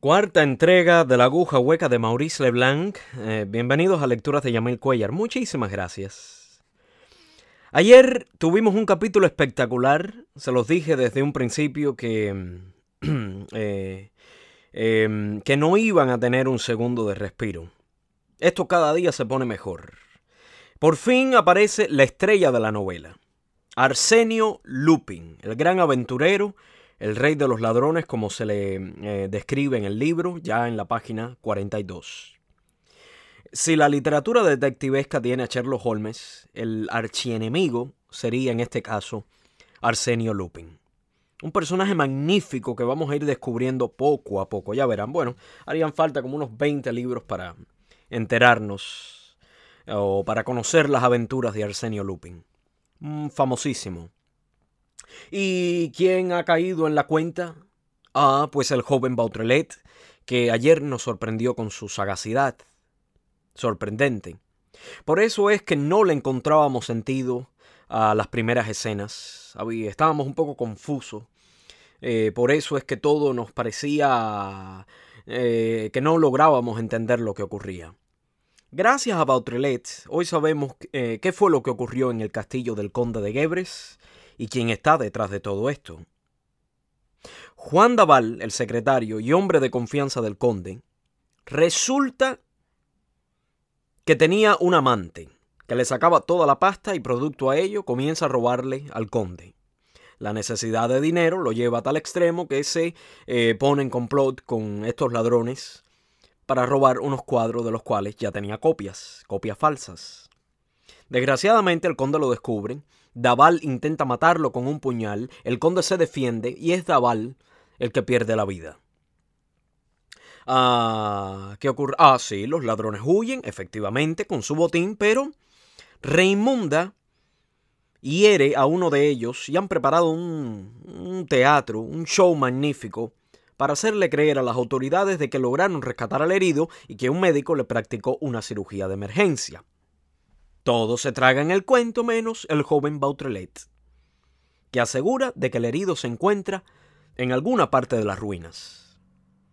Cuarta entrega de la aguja hueca de Maurice Leblanc. Eh, bienvenidos a Lecturas de Yamil Cuellar. Muchísimas gracias. Ayer tuvimos un capítulo espectacular. Se los dije desde un principio que, mm, eh, em, que no iban a tener un segundo de respiro. Esto cada día se pone mejor. Por fin aparece la estrella de la novela. Arsenio Lupin, el gran aventurero el rey de los ladrones como se le eh, describe en el libro, ya en la página 42. Si la literatura detectivesca tiene a Sherlock Holmes, el archienemigo sería en este caso Arsenio Lupin. Un personaje magnífico que vamos a ir descubriendo poco a poco. Ya verán, bueno, harían falta como unos 20 libros para enterarnos eh, o para conocer las aventuras de Arsenio Lupin. Mm, famosísimo. ¿Y quién ha caído en la cuenta? Ah, pues el joven Bautrelet, que ayer nos sorprendió con su sagacidad. Sorprendente. Por eso es que no le encontrábamos sentido a las primeras escenas. Estábamos un poco confusos. Eh, por eso es que todo nos parecía eh, que no lográbamos entender lo que ocurría. Gracias a Bautrelet, hoy sabemos eh, qué fue lo que ocurrió en el castillo del conde de Gebres y quién está detrás de todo esto. Juan Daval, el secretario y hombre de confianza del conde, resulta que tenía un amante que le sacaba toda la pasta y producto a ello comienza a robarle al conde. La necesidad de dinero lo lleva a tal extremo que se eh, pone en complot con estos ladrones para robar unos cuadros de los cuales ya tenía copias, copias falsas. Desgraciadamente el conde lo descubre Daval intenta matarlo con un puñal, el conde se defiende y es Daval el que pierde la vida. Ah, ¿qué ocurre? Ah, sí, los ladrones huyen, efectivamente, con su botín, pero Reimunda hiere a uno de ellos y han preparado un teatro, un show magnífico, para hacerle creer a las autoridades de que lograron rescatar al herido y que un médico le practicó una cirugía de emergencia. Todos se tragan el cuento menos el joven Bautrelet, que asegura de que el herido se encuentra en alguna parte de las ruinas.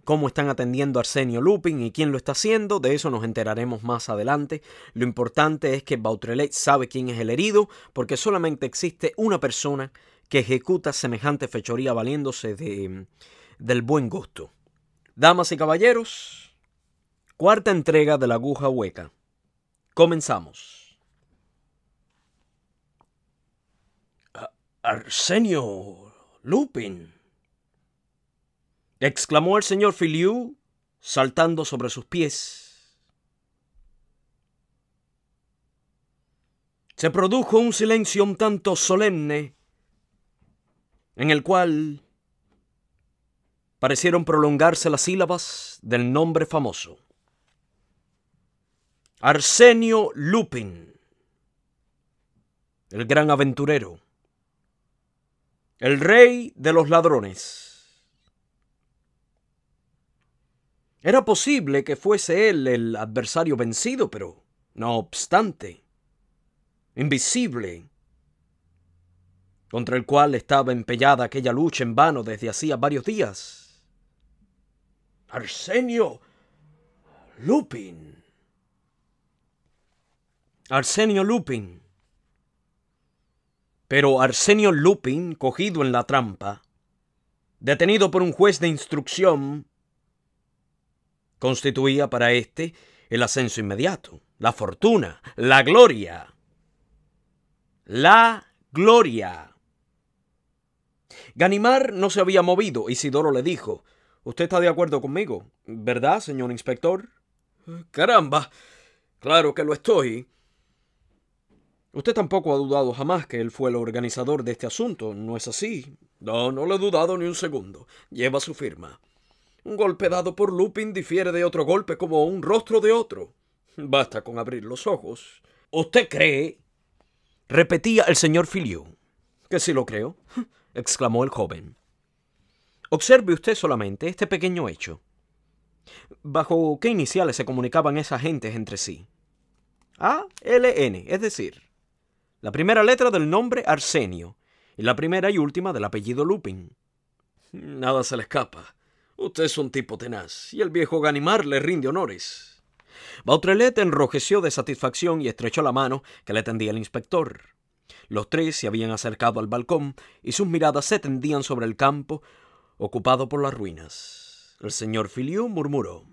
Cómo están atendiendo Arsenio Lupin y quién lo está haciendo, de eso nos enteraremos más adelante. Lo importante es que Bautrelet sabe quién es el herido, porque solamente existe una persona que ejecuta semejante fechoría valiéndose de, del buen gusto. Damas y caballeros, cuarta entrega de la aguja hueca. Comenzamos. Arsenio Lupin, exclamó el señor Filiu, saltando sobre sus pies. Se produjo un silencio un tanto solemne, en el cual parecieron prolongarse las sílabas del nombre famoso. Arsenio Lupin, el gran aventurero el rey de los ladrones. Era posible que fuese él el adversario vencido, pero no obstante, invisible, contra el cual estaba empellada aquella lucha en vano desde hacía varios días. Arsenio Lupin. Arsenio Lupin pero Arsenio Lupin, cogido en la trampa, detenido por un juez de instrucción, constituía para éste el ascenso inmediato, la fortuna, la gloria. La gloria. Ganimar no se había movido. Isidoro le dijo, Usted está de acuerdo conmigo, ¿verdad, señor inspector? Caramba. Claro que lo estoy. Usted tampoco ha dudado jamás que él fue el organizador de este asunto, ¿no es así? No, no lo he dudado ni un segundo. Lleva su firma. Un golpe dado por Lupin difiere de otro golpe como un rostro de otro. Basta con abrir los ojos. ¿Usted cree? repetía el señor Filiu. Que sí lo creo, exclamó el joven. Observe usted solamente este pequeño hecho. ¿Bajo qué iniciales se comunicaban esas gentes entre sí? A-L-N, es decir, la primera letra del nombre Arsenio y la primera y última del apellido Lupin. Nada se le escapa. Usted es un tipo tenaz, y el viejo Ganimar le rinde honores. Bautrelet enrojeció de satisfacción y estrechó la mano que le tendía el inspector. Los tres se habían acercado al balcón y sus miradas se tendían sobre el campo ocupado por las ruinas. El señor Filiu murmuró.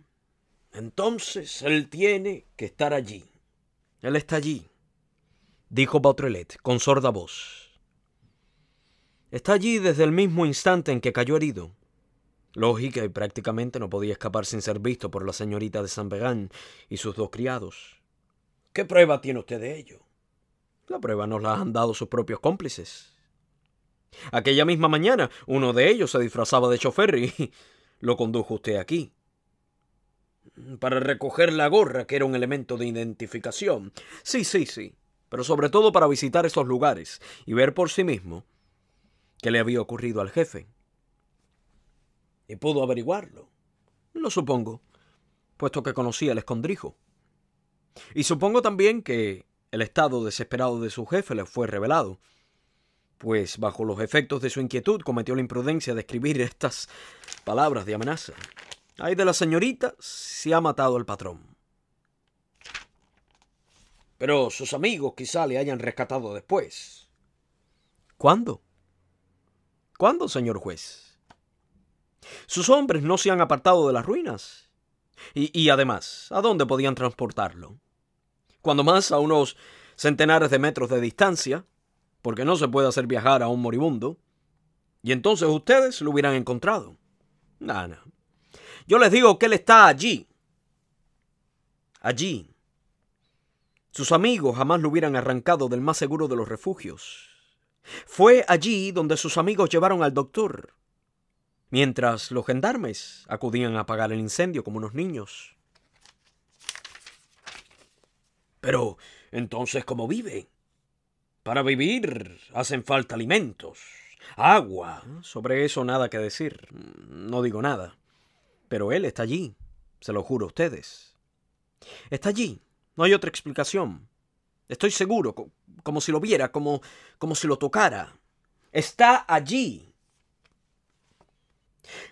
Entonces él tiene que estar allí. Él está allí, dijo Bautrelet con sorda voz. Está allí desde el mismo instante en que cayó herido. Lógica y prácticamente no podía escapar sin ser visto por la señorita de San Begán y sus dos criados. ¿Qué prueba tiene usted de ello? La prueba nos la han dado sus propios cómplices. Aquella misma mañana, uno de ellos se disfrazaba de chofer y lo condujo usted aquí. Para recoger la gorra, que era un elemento de identificación. Sí, sí, sí pero sobre todo para visitar esos lugares y ver por sí mismo qué le había ocurrido al jefe. Y pudo averiguarlo, lo supongo, puesto que conocía el escondrijo. Y supongo también que el estado desesperado de su jefe le fue revelado, pues bajo los efectos de su inquietud cometió la imprudencia de escribir estas palabras de amenaza. Ay de la señorita, se ha matado al patrón. Pero sus amigos quizá le hayan rescatado después. ¿Cuándo? ¿Cuándo, señor juez? Sus hombres no se han apartado de las ruinas. Y, además, ¿a dónde podían transportarlo? Cuando más a unos centenares de metros de distancia, porque no se puede hacer viajar a un moribundo, y entonces ustedes lo hubieran encontrado. Nada. Yo les digo que él está allí. Allí, sus amigos jamás lo hubieran arrancado del más seguro de los refugios. Fue allí donde sus amigos llevaron al doctor, mientras los gendarmes acudían a apagar el incendio como unos niños. Pero, entonces, ¿cómo vive? Para vivir hacen falta alimentos, agua. Sobre eso nada que decir. No digo nada. Pero él está allí, se lo juro a ustedes. Está allí, no hay otra explicación. Estoy seguro, como si lo viera, como, como si lo tocara. Está allí.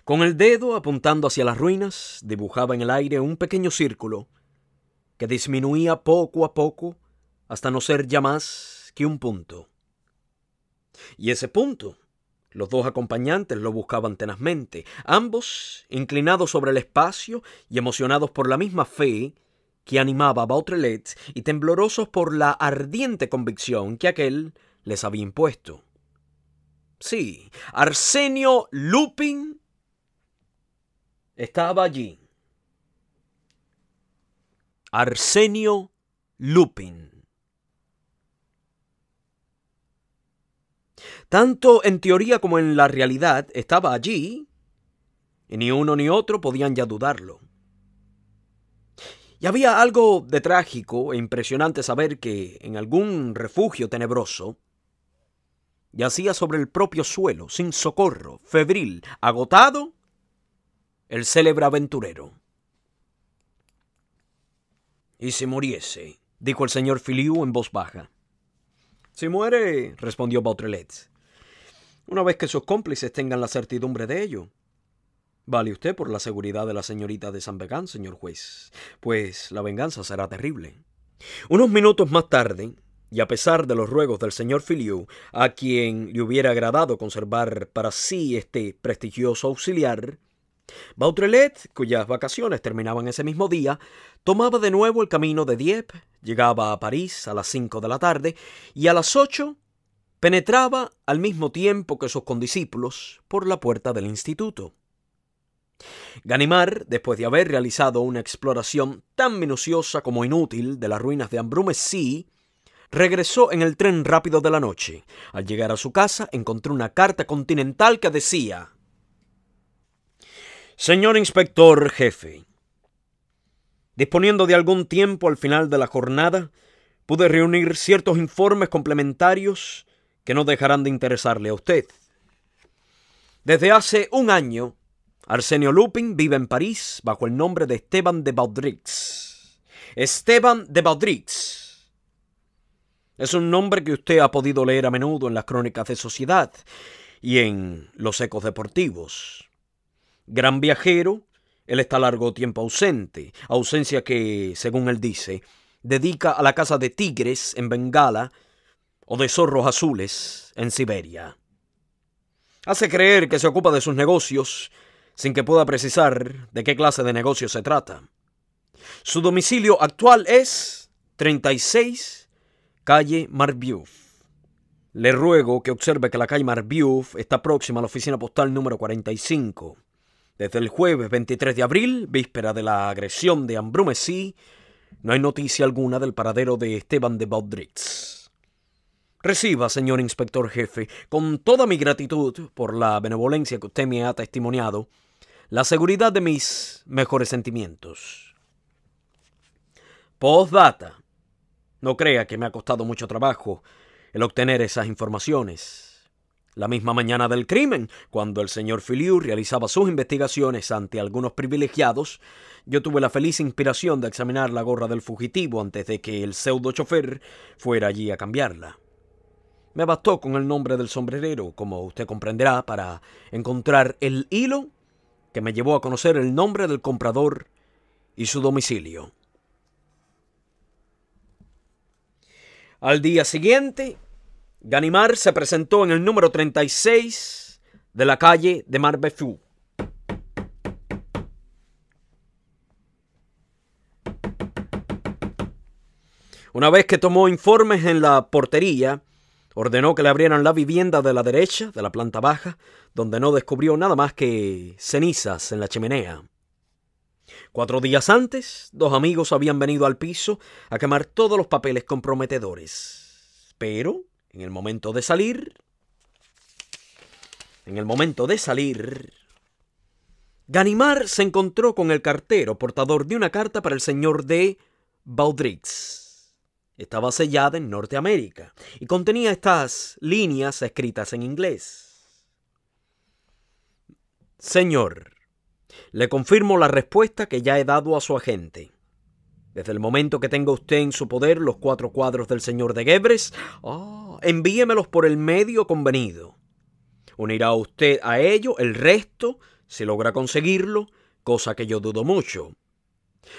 Con el dedo apuntando hacia las ruinas, dibujaba en el aire un pequeño círculo que disminuía poco a poco hasta no ser ya más que un punto. Y ese punto, los dos acompañantes lo buscaban tenazmente, ambos inclinados sobre el espacio y emocionados por la misma fe que animaba a Bautrelet y temblorosos por la ardiente convicción que aquel les había impuesto. Sí, Arsenio Lupin estaba allí. Arsenio Lupin. Tanto en teoría como en la realidad estaba allí, y ni uno ni otro podían ya dudarlo. Y había algo de trágico e impresionante saber que en algún refugio tenebroso yacía sobre el propio suelo, sin socorro, febril, agotado, el célebre aventurero. ¿Y si muriese? dijo el señor Filiu en voz baja. Si muere, respondió Bautrelet, una vez que sus cómplices tengan la certidumbre de ello, Vale usted por la seguridad de la señorita de San Begán, señor juez, pues la venganza será terrible. Unos minutos más tarde, y a pesar de los ruegos del señor Filiu, a quien le hubiera agradado conservar para sí este prestigioso auxiliar, Bautrelet, cuyas vacaciones terminaban ese mismo día, tomaba de nuevo el camino de Dieppe, llegaba a París a las cinco de la tarde y a las ocho penetraba al mismo tiempo que sus condiscípulos por la puerta del instituto. Ganimar, después de haber realizado una exploración tan minuciosa como inútil de las ruinas de Ambrumesí, regresó en el tren rápido de la noche. Al llegar a su casa, encontró una carta continental que decía: Señor inspector jefe, disponiendo de algún tiempo al final de la jornada, pude reunir ciertos informes complementarios que no dejarán de interesarle a usted. Desde hace un año Arsenio Lupin vive en París bajo el nombre de Esteban de Baudrix. Esteban de Baudrix. Es un nombre que usted ha podido leer a menudo en las crónicas de sociedad y en los ecos deportivos. Gran viajero, él está largo tiempo ausente, ausencia que, según él dice, dedica a la caza de tigres en Bengala o de zorros azules en Siberia. Hace creer que se ocupa de sus negocios sin que pueda precisar de qué clase de negocio se trata. Su domicilio actual es 36 calle Marbiouf. Le ruego que observe que la calle Marbiouf está próxima a la oficina postal número 45. Desde el jueves 23 de abril, víspera de la agresión de Ambrumesí, no hay noticia alguna del paradero de Esteban de Baudritz. Reciba, señor inspector jefe, con toda mi gratitud por la benevolencia que usted me ha testimoniado, la seguridad de mis mejores sentimientos. Postdata. No crea que me ha costado mucho trabajo el obtener esas informaciones. La misma mañana del crimen, cuando el señor Filiu realizaba sus investigaciones ante algunos privilegiados, yo tuve la feliz inspiración de examinar la gorra del fugitivo antes de que el pseudo chofer fuera allí a cambiarla. Me bastó con el nombre del sombrerero, como usted comprenderá, para encontrar el hilo que me llevó a conocer el nombre del comprador y su domicilio. Al día siguiente, Ganimar se presentó en el número 36 de la calle de Marbefou. Una vez que tomó informes en la portería, Ordenó que le abrieran la vivienda de la derecha, de la planta baja, donde no descubrió nada más que cenizas en la chimenea. Cuatro días antes, dos amigos habían venido al piso a quemar todos los papeles comprometedores. Pero, en el momento de salir, en el momento de salir, Ganimar se encontró con el cartero portador de una carta para el señor de Baudrix estaba sellada en Norteamérica y contenía estas líneas escritas en inglés. Señor, le confirmo la respuesta que ya he dado a su agente. Desde el momento que tenga usted en su poder los cuatro cuadros del señor de Gebres, oh, envíemelos por el medio convenido. Unirá usted a ello el resto, si logra conseguirlo, cosa que yo dudo mucho.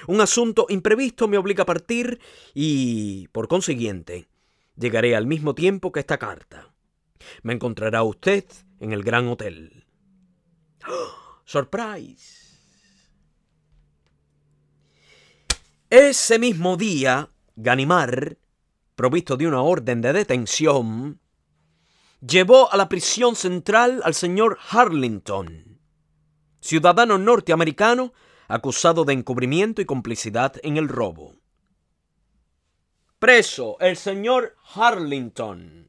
Un asunto imprevisto me obliga a partir y, por consiguiente, llegaré al mismo tiempo que esta carta. Me encontrará usted en el Gran Hotel. ¡Oh! ¡Surprise! Ese mismo día, Ganimar, provisto de una orden de detención, llevó a la prisión central al señor Harlington, ciudadano norteamericano acusado de encubrimiento y complicidad en el robo. Preso el señor Harlington,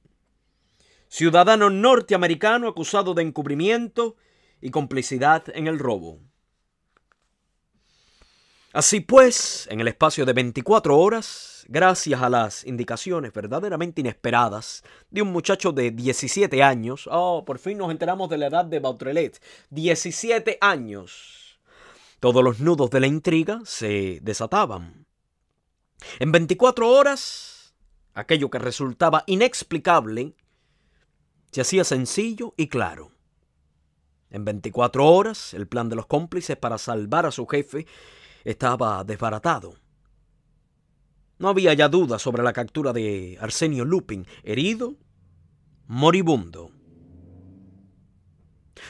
ciudadano norteamericano acusado de encubrimiento y complicidad en el robo. Así pues, en el espacio de 24 horas, gracias a las indicaciones verdaderamente inesperadas de un muchacho de 17 años, oh, por fin nos enteramos de la edad de Bautrelet, 17 años, todos los nudos de la intriga se desataban. En 24 horas, aquello que resultaba inexplicable se hacía sencillo y claro. En 24 horas, el plan de los cómplices para salvar a su jefe estaba desbaratado. No había ya duda sobre la captura de Arsenio Lupin, herido, moribundo.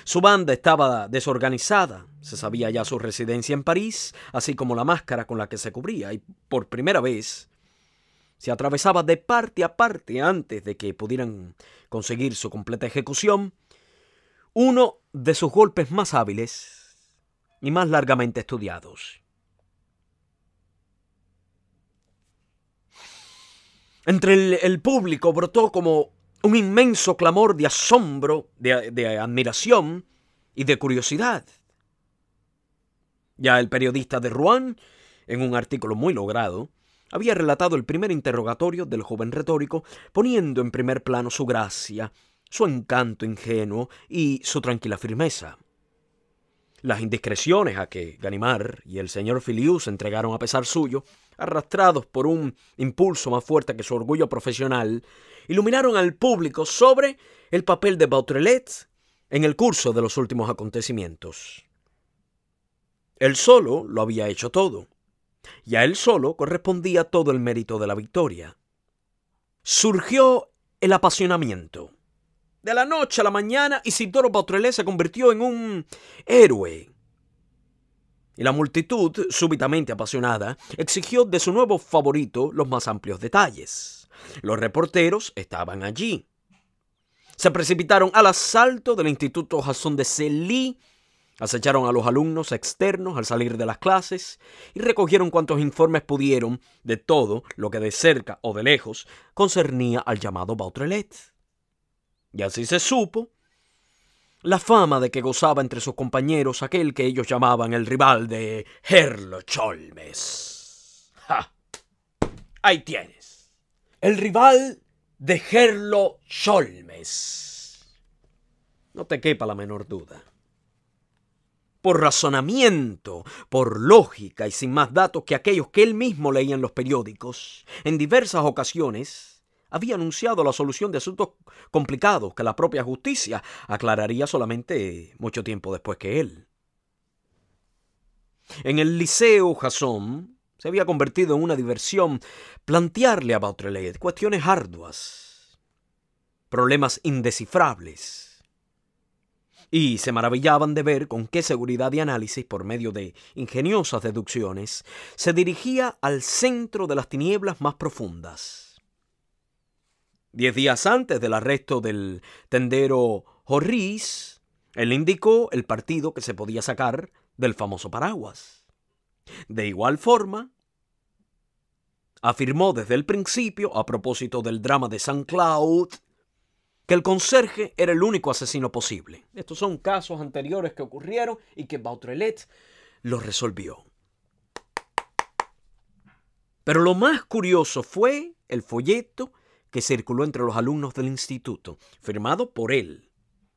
Su banda estaba desorganizada, se sabía ya su residencia en París, así como la máscara con la que se cubría, y por primera vez se atravesaba de parte a parte antes de que pudieran conseguir su completa ejecución, uno de sus golpes más hábiles y más largamente estudiados. Entre el, público brotó como un inmenso clamor de asombro, de admiración y de curiosidad. Ya el periodista de Rouen, en un artículo muy logrado, había relatado el primer interrogatorio del joven retórico, poniendo en primer plano su gracia, su encanto ingenuo y su tranquila firmeza. Las indiscreciones a que Ganimar y el señor Filiu se entregaron a pesar suyo, arrastrados por un impulso más fuerte que su orgullo profesional, iluminaron al público sobre el papel de Bautrelet en el curso de los últimos acontecimientos. Él solo lo había hecho todo, y a él solo correspondía todo el mérito de la victoria. Surgió el apasionamiento. De la noche a la mañana, Isidoro Bautrelé se convirtió en un héroe. Y la multitud, súbitamente apasionada, exigió de su nuevo favorito los más amplios detalles. Los reporteros estaban allí. Se precipitaron al asalto del Instituto Jason de Celí Acecharon a los alumnos externos al salir de las clases y recogieron cuantos informes pudieron de todo lo que de cerca o de lejos concernía al llamado Bautrelet. Y así se supo la fama de que gozaba entre sus compañeros aquel que ellos llamaban el rival de Herlo Cholmes. ¡Ja! Ahí tienes. El rival de Herlo Cholmes. No te quepa la menor duda por razonamiento, por lógica y sin más datos que aquellos que él mismo leía en los periódicos, en diversas ocasiones había anunciado la solución de asuntos complicados que la propia justicia aclararía solamente mucho tiempo después que él. En el liceo Jason se había convertido en una diversión plantearle a Bautrelet cuestiones arduas, problemas indescifrables y se maravillaban de ver con qué seguridad y análisis, por medio de ingeniosas deducciones, se dirigía al centro de las tinieblas más profundas. Diez días antes del arresto del tendero Horriz. él indicó el partido que se podía sacar del famoso paraguas. De igual forma, afirmó desde el principio, a propósito del drama de San Cloud, que el conserje era el único asesino posible. Estos son casos anteriores que ocurrieron y que Bautrelet los resolvió. Pero lo más curioso fue el folleto que circuló entre los alumnos del instituto, firmado por él,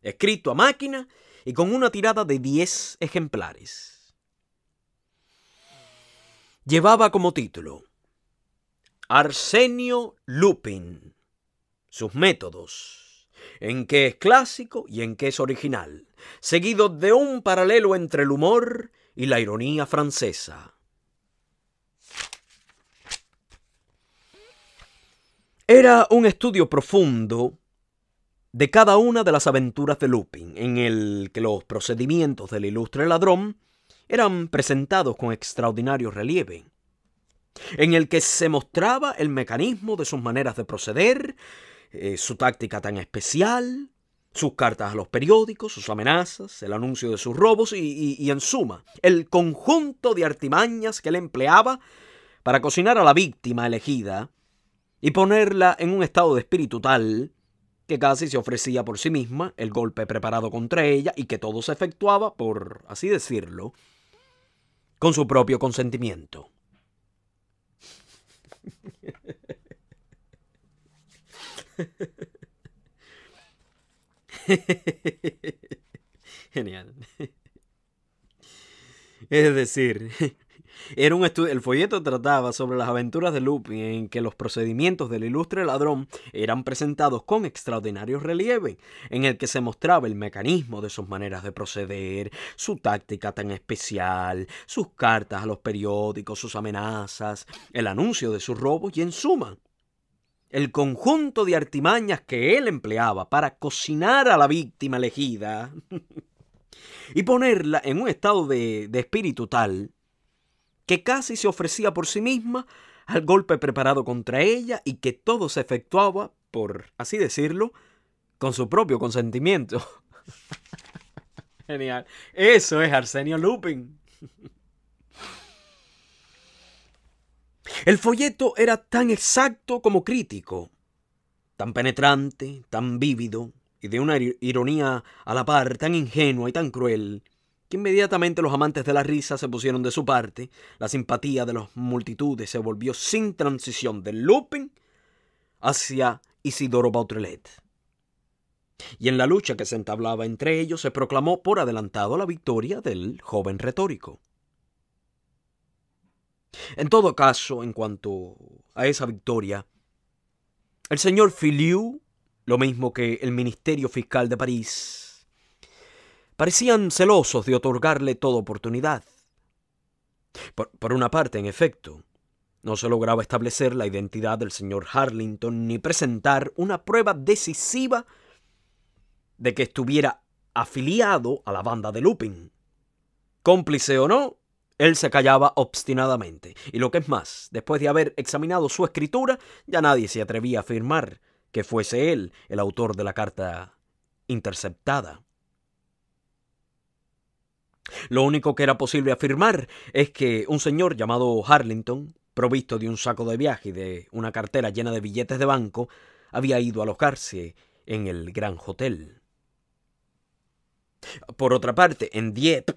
escrito a máquina y con una tirada de 10 ejemplares. Llevaba como título Arsenio Lupin, sus métodos, en qué es clásico y en qué es original, seguido de un paralelo entre el humor y la ironía francesa. Era un estudio profundo de cada una de las aventuras de Lupin, en el que los procedimientos del ilustre ladrón eran presentados con extraordinario relieve, en el que se mostraba el mecanismo de sus maneras de proceder eh, su táctica tan especial, sus cartas a los periódicos, sus amenazas, el anuncio de sus robos y, y, en suma, el conjunto de artimañas que él empleaba para cocinar a la víctima elegida y ponerla en un estado de espíritu tal que casi se ofrecía por sí misma el golpe preparado contra ella y que todo se efectuaba, por así decirlo, con su propio consentimiento. Genial. Es decir, era un el folleto trataba sobre las aventuras de Lupin en que los procedimientos del ilustre ladrón eran presentados con extraordinario relieve, en el que se mostraba el mecanismo de sus maneras de proceder, su táctica tan especial, sus cartas a los periódicos, sus amenazas, el anuncio de sus robos y en suma, el conjunto de artimañas que él empleaba para cocinar a la víctima elegida y ponerla en un estado de, de, espíritu tal que casi se ofrecía por sí misma al golpe preparado contra ella y que todo se efectuaba, por así decirlo, con su propio consentimiento. Genial. Eso es Arsenio Lupin. El folleto era tan exacto como crítico, tan penetrante, tan vívido, y de una ironía a la par tan ingenua y tan cruel, que inmediatamente los amantes de la risa se pusieron de su parte, la simpatía de las multitudes se volvió sin transición del Lupin hacia Isidoro Bautrelet. Y en la lucha que se entablaba entre ellos se proclamó por adelantado la victoria del joven retórico. En todo caso, en cuanto a esa victoria, el señor Filiu, lo mismo que el Ministerio Fiscal de París, parecían celosos de otorgarle toda oportunidad. Por, por, una parte, en efecto, no se lograba establecer la identidad del señor Harlington ni presentar una prueba decisiva de que estuviera afiliado a la banda de Lupin. Cómplice o no, él se callaba obstinadamente, y lo que es más, después de haber examinado su escritura, ya nadie se atrevía a afirmar que fuese él el autor de la carta interceptada. Lo único que era posible afirmar es que un señor llamado Harlington, provisto de un saco de viaje y de una cartera llena de billetes de banco, había ido a alojarse en el Gran Hotel. Por otra parte, en Dieppe,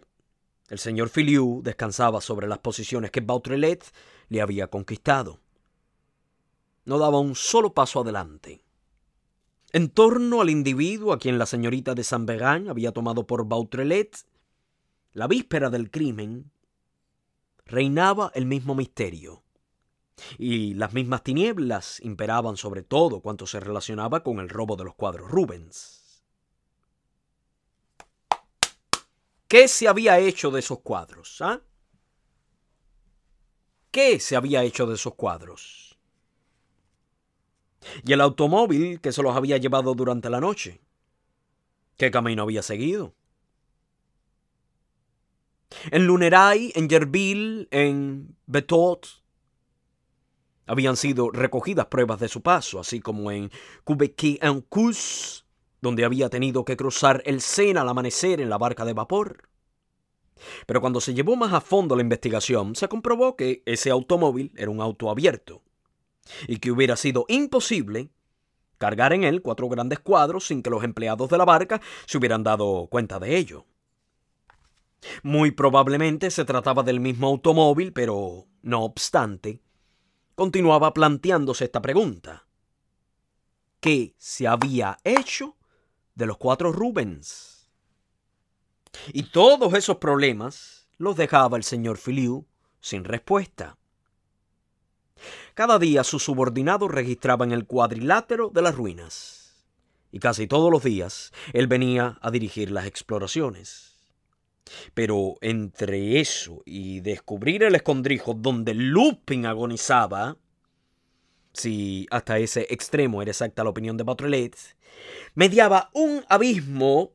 el señor Filiu descansaba sobre las posiciones que Bautrelet le había conquistado. No daba un solo paso adelante. En torno al individuo a quien la señorita de saint Begán había tomado por Bautrelet, la víspera del crimen, reinaba el mismo misterio. Y las mismas tinieblas imperaban sobre todo cuanto se relacionaba con el robo de los cuadros Rubens. ¿Qué se había hecho de esos cuadros? Ah? ¿Qué se había hecho de esos cuadros? Y el automóvil que se los había llevado durante la noche. ¿Qué camino había seguido? En Luneray, en Yerville, en Betot, habían sido recogidas pruebas de su paso, así como en Kubeki en Cus donde había tenido que cruzar el Sena al amanecer en la barca de vapor. Pero cuando se llevó más a fondo la investigación, se comprobó que ese automóvil era un auto abierto y que hubiera sido imposible cargar en él cuatro grandes cuadros sin que los empleados de la barca se hubieran dado cuenta de ello. Muy probablemente se trataba del mismo automóvil, pero no obstante, continuaba planteándose esta pregunta. ¿Qué se había hecho de los cuatro Rubens. Y todos esos problemas los dejaba el señor Filiu sin respuesta. Cada día sus subordinados registraban el cuadrilátero de las ruinas, y casi todos los días él venía a dirigir las exploraciones. Pero entre eso y descubrir el escondrijo donde Lupin agonizaba, si hasta ese extremo era exacta la opinión de Bautrelet, mediaba un abismo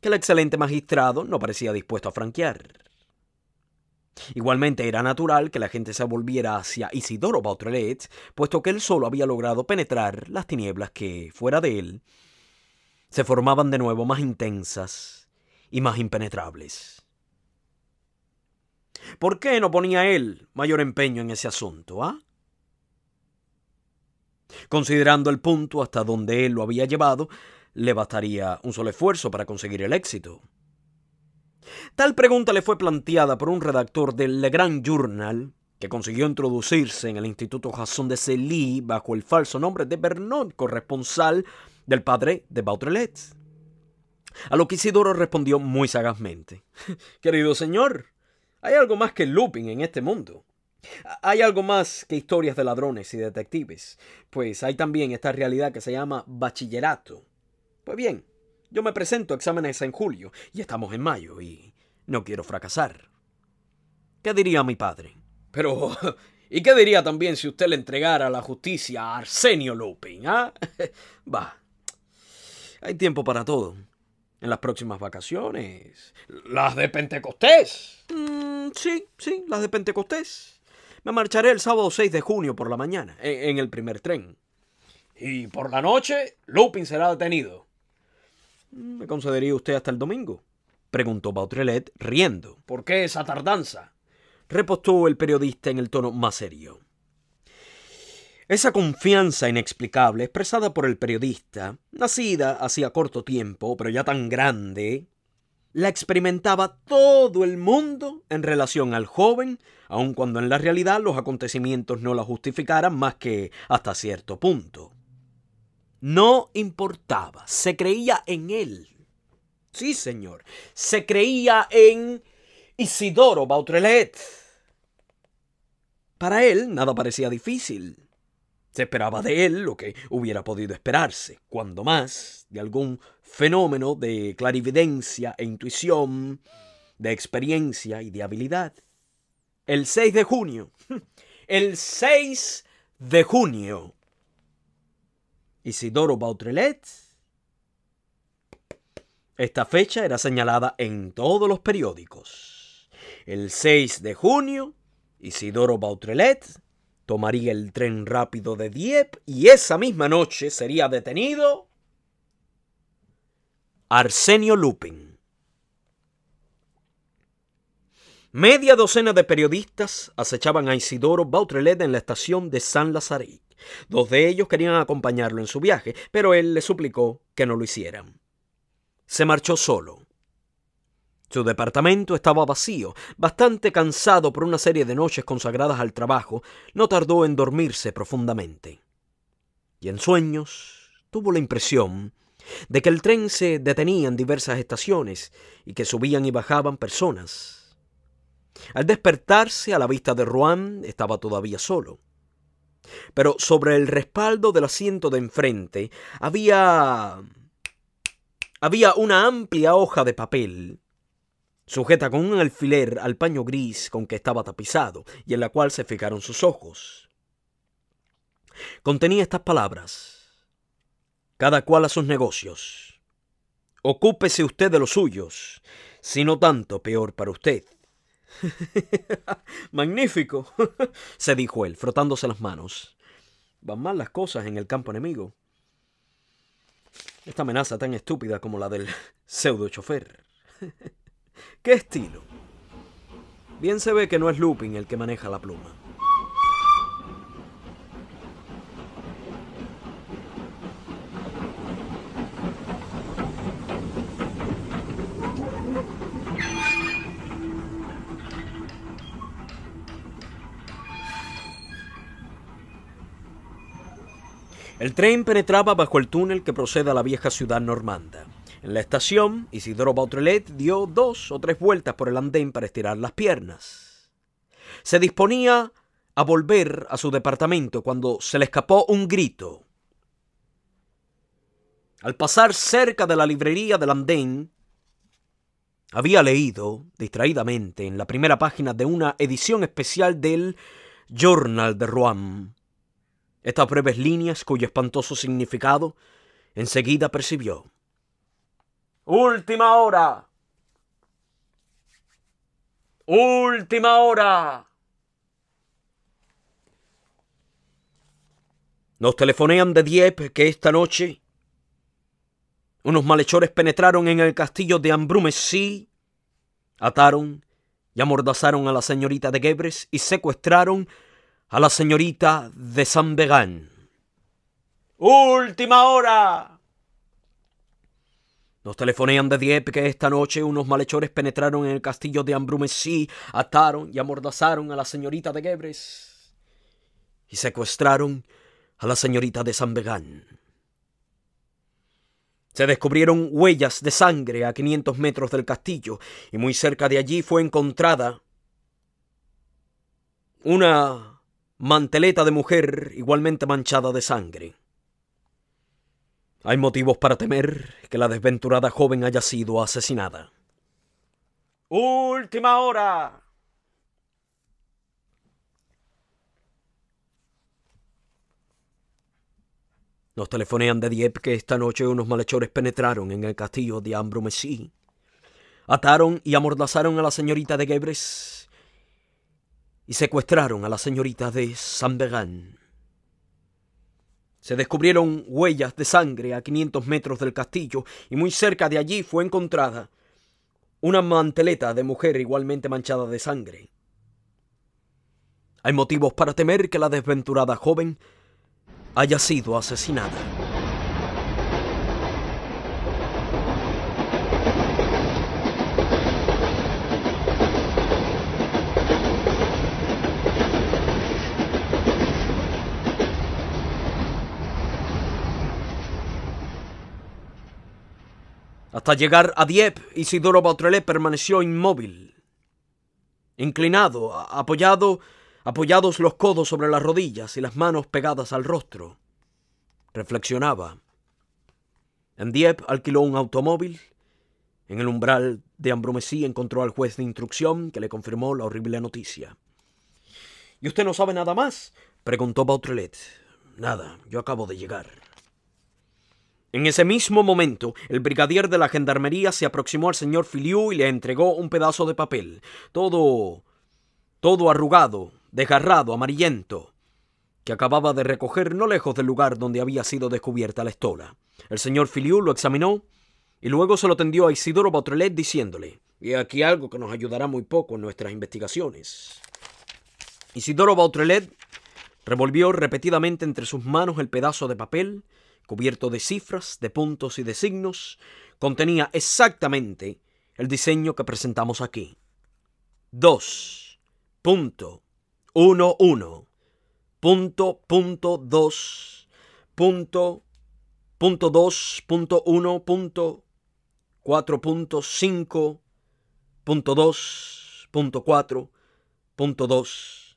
que el excelente magistrado no parecía dispuesto a franquear. Igualmente era natural que la gente se volviera hacia Isidoro Bautrelet, puesto que él solo había logrado penetrar las tinieblas que, fuera de él, se formaban de nuevo más intensas y más impenetrables. ¿Por qué no ponía él mayor empeño en ese asunto, ah? Considerando el punto hasta donde él lo había llevado, le bastaría un solo esfuerzo para conseguir el éxito. Tal pregunta le fue planteada por un redactor del Le Grand Journal, que consiguió introducirse en el Instituto Jason de Celí bajo el falso nombre de Bernard, corresponsal del padre de Bautrelet. A lo que Isidoro respondió muy sagazmente: Querido señor, hay algo más que looping en este mundo. Hay algo más que historias de ladrones y detectives, pues hay también esta realidad que se llama bachillerato. Pues bien, yo me presento a exámenes en julio y estamos en mayo y no quiero fracasar. ¿Qué diría mi padre? Pero, ¿y qué diría también si usted le entregara la justicia a Arsenio Lupin? ¿Ah? Va. Hay tiempo para todo. En las próximas vacaciones. Las de Pentecostés. Mm, sí, sí, las de Pentecostés. Me marcharé el sábado 6 de junio por la mañana, en, el primer tren. Y por la noche, Lupin será detenido. ¿Me concedería usted hasta el domingo? preguntó Bautrelet, riendo. ¿Por qué esa tardanza? repostó el periodista en el tono más serio. Esa confianza inexplicable expresada por el periodista, nacida hacía corto tiempo, pero ya tan grande, la experimentaba todo el mundo en relación al joven, aun cuando en la realidad los acontecimientos no la justificaran más que hasta cierto punto. No importaba, se creía en él. Sí, señor, se creía en Isidoro Bautrelet. Para él nada parecía difícil. Se esperaba de él lo que hubiera podido esperarse, cuando más, de algún fenómeno de clarividencia e intuición, de experiencia y de habilidad. El 6 de junio. El 6 de junio. Isidoro Bautrelet. Esta fecha era señalada en todos los periódicos. El 6 de junio, Isidoro Bautrelet tomaría el tren rápido de Dieppe y esa misma noche sería detenido Arsenio Lupin. Media docena de periodistas acechaban a Isidoro Bautrelet en la estación de San Lazarí. Dos de ellos querían acompañarlo en su viaje, pero él le suplicó que no lo hicieran. Se marchó solo. Su departamento estaba vacío, bastante cansado por una serie de noches consagradas al trabajo, no tardó en dormirse profundamente. Y en sueños tuvo la impresión de que el tren se detenía en diversas estaciones y que subían y bajaban personas. Al despertarse a la vista de Juan estaba todavía solo. Pero sobre el respaldo del asiento de enfrente había... había una amplia hoja de papel, sujeta con un alfiler al paño gris con que estaba tapizado y en la cual se fijaron sus ojos. Contenía estas palabras cada cual a sus negocios. Ocúpese usted de los suyos, sino tanto peor para usted. Magnífico, se dijo él, frotándose las manos. Van mal las cosas en el campo enemigo. Esta amenaza tan estúpida como la del pseudo chofer. ¿Qué estilo? Bien se ve que no es Lupin el que maneja la pluma. El tren penetraba bajo el túnel que procede a la vieja ciudad normanda. En la estación, Isidoro Bautrelet dio dos o tres vueltas por el andén para estirar las piernas. Se disponía a volver a su departamento cuando se le escapó un grito. Al pasar cerca de la librería del andén, había leído, distraídamente, en la primera página de una edición especial del Journal de Rouen, estas breves líneas, cuyo espantoso significado enseguida percibió. Última hora. Última hora. Nos telefonean de Dieppe que esta noche unos malhechores penetraron en el castillo de Sí, ataron y amordazaron a la señorita de Gebres y secuestraron a la señorita de San Begán. ¡Última hora! Nos telefonean de Dieppe que esta noche unos malhechores penetraron en el castillo de Ambrumesí, ataron y amordazaron a la señorita de Gebres y secuestraron a la señorita de San Begán. Se descubrieron huellas de sangre a 500 metros del castillo y muy cerca de allí fue encontrada una manteleta de mujer igualmente manchada de sangre. Hay motivos para temer que la desventurada joven haya sido asesinada. Última hora. Nos telefonean de Dieppe que esta noche unos malhechores penetraron en el castillo de Ambrumesí, ataron y amordazaron a la señorita de Gebres y secuestraron a la señorita de San Begán. Se descubrieron huellas de sangre a 500 metros del castillo y muy cerca de allí fue encontrada una manteleta de mujer igualmente manchada de sangre. Hay motivos para temer que la desventurada joven haya sido asesinada. Hasta llegar a Dieppe, Isidoro Bautrelet permaneció inmóvil, inclinado, apoyado, apoyados los codos sobre las rodillas y las manos pegadas al rostro. Reflexionaba. En Dieppe alquiló un automóvil. En el umbral de Ambromesí encontró al juez de instrucción que le confirmó la horrible noticia. ¿Y usted no sabe nada más? preguntó Bautrelet. Nada, yo acabo de llegar. En ese mismo momento, el brigadier de la gendarmería se aproximó al señor Filiu y le entregó un pedazo de papel, todo. todo arrugado, desgarrado, amarillento, que acababa de recoger no lejos del lugar donde había sido descubierta la estola. El señor Filiu lo examinó y luego se lo tendió a Isidoro Bautrelet diciéndole: Y aquí algo que nos ayudará muy poco en nuestras investigaciones. Isidoro Bautrelet revolvió repetidamente entre sus manos el pedazo de papel cubierto de cifras, de puntos y de signos, contenía exactamente el diseño que presentamos aquí. 2. punto punto 2 punto punto 2 punto 1 punto 4.5 punto 2 punto 4 punto 2